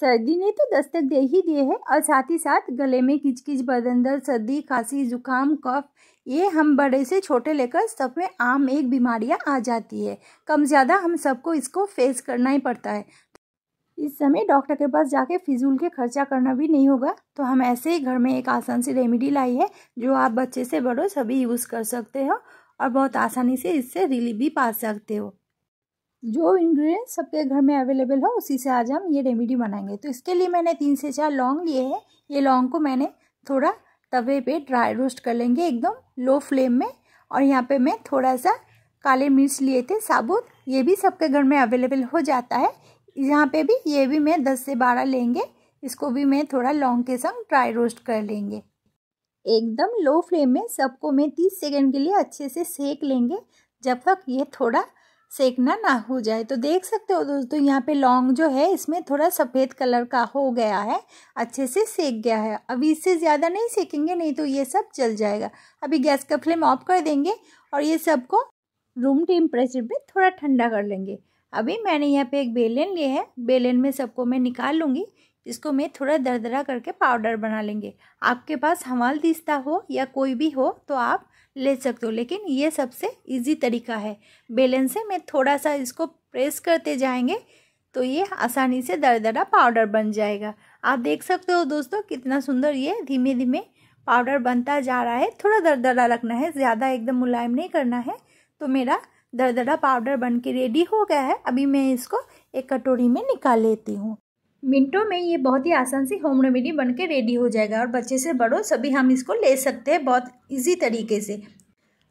सर्दी ने तो दस्तक दे ही दिए है और साथ ही साथ गले में किचकिच बदंदर सर्दी खांसी जुकाम कफ ये हम बड़े से छोटे लेकर सब में आम एक बीमारियां आ जाती है कम ज़्यादा हम सबको इसको फेस करना ही पड़ता है इस समय डॉक्टर के पास जाके फिजूल के खर्चा करना भी नहीं होगा तो हम ऐसे ही घर में एक आसान सी रेमेडी लाई है जो आप बच्चे से बड़ों सभी यूज़ कर सकते हो और बहुत आसानी से इससे रिलीफ भी पा सकते हो जो इंग्रेडिएंट सबके घर में अवेलेबल हो उसी से आज हम ये रेमेडी बनाएंगे तो इसके लिए मैंने तीन से चार लौंग लिए हैं ये लौंग को मैंने थोड़ा तवे पे ड्राई रोस्ट कर लेंगे एकदम लो फ्लेम में और यहाँ पे मैं थोड़ा सा काले मिर्च लिए थे साबुत ये भी सबके घर में अवेलेबल हो जाता है यहाँ पे भी ये भी मैं दस से बारह लेंगे इसको भी मैं थोड़ा लौंग के संग ड्राई रोस्ट कर लेंगे एकदम लो फ्लेम में सबको मैं तीस सेकेंड के लिए अच्छे से सेक लेंगे जब तक ये थोड़ा सेकना ना हो जाए तो देख सकते हो दोस्तों यहाँ पे लौंग जो है इसमें थोड़ा सफ़ेद कलर का हो गया है अच्छे से सेक गया है अभी इससे ज़्यादा नहीं सेकेंगे नहीं तो ये सब जल जाएगा अभी गैस का फ्लेम ऑफ कर देंगे और ये सबको रूम टेम्परेचर पे थोड़ा ठंडा कर लेंगे अभी मैंने यहाँ पे एक बेलन लिया है बेलन में सबको मैं निकाल लूँगी इसको मैं थोड़ा दरदरा करके पाउडर बना लेंगे आपके पास हमाल दिस्ता हो या कोई भी हो तो आप ले सकते हो लेकिन ये सबसे इजी तरीका है बेलन से मैं थोड़ा सा इसको प्रेस करते जाएंगे तो ये आसानी से दरदरा पाउडर बन जाएगा आप देख सकते हो दोस्तों कितना सुंदर ये धीमे धीमे पाउडर बनता जा रहा है थोड़ा दरदरा रखना है ज़्यादा एकदम मुलायम नहीं करना है तो मेरा दरदरा पाउडर बन के रेडी हो गया है अभी मैं इसको एक कटोरी में निकाल लेती हूँ मिनटों में ये बहुत ही आसान सी होम रेमेडी बन के रेडी हो जाएगा और बच्चे से बड़ों सभी हम इसको ले सकते हैं बहुत इजी तरीके से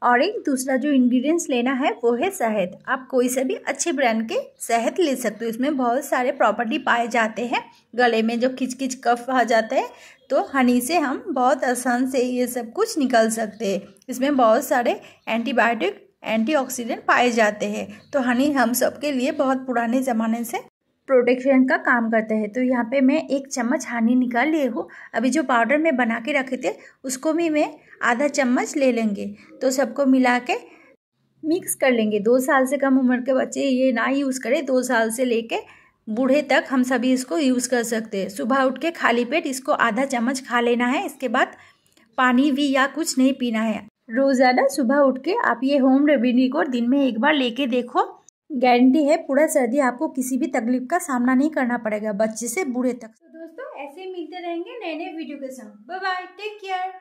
और एक दूसरा जो इंग्रेडिएंट्स लेना है वो है शहद आप कोई से भी अच्छे ब्रांड के शहद ले सकते हो इसमें बहुत सारे प्रॉपर्टी पाए जाते हैं गले में जो खिच कफ आ जाता है तो हनी से हम बहुत आसान से ये सब कुछ निकल सकते हैं इसमें बहुत सारे एंटीबायोटिक एंटीऑक्सीडेंट पाए जाते हैं तो हनी हम सब के लिए बहुत पुराने ज़माने से प्रोटेक्शन का काम करते हैं तो यहाँ पे मैं एक चम्मच हनी निकाल लिए हूँ अभी जो पाउडर मैं बना के रखे थे उसको भी मैं आधा चम्मच ले लेंगे तो सबको मिला के मिक्स कर लेंगे दो साल से कम उम्र के बच्चे ये ना यूज़ करें दो साल से कर बूढ़े तक हम सभी इसको यूज़ कर सकते हैं सुबह उठ के खाली पेट इसको आधा चम्मच खा लेना है इसके बाद पानी भी या कुछ नहीं पीना है रोज़ाना सुबह उठ के आप ये होम रेमेडी को दिन में एक बार लेके देखो गारंटी है पूरा सर्दी आपको किसी भी तकलीफ का सामना नहीं करना पड़ेगा बच्चे से बूढ़े तक तो दोस्तों ऐसे मिलते रहेंगे नए नए वीडियो के साथ बाय बाय टेक केयर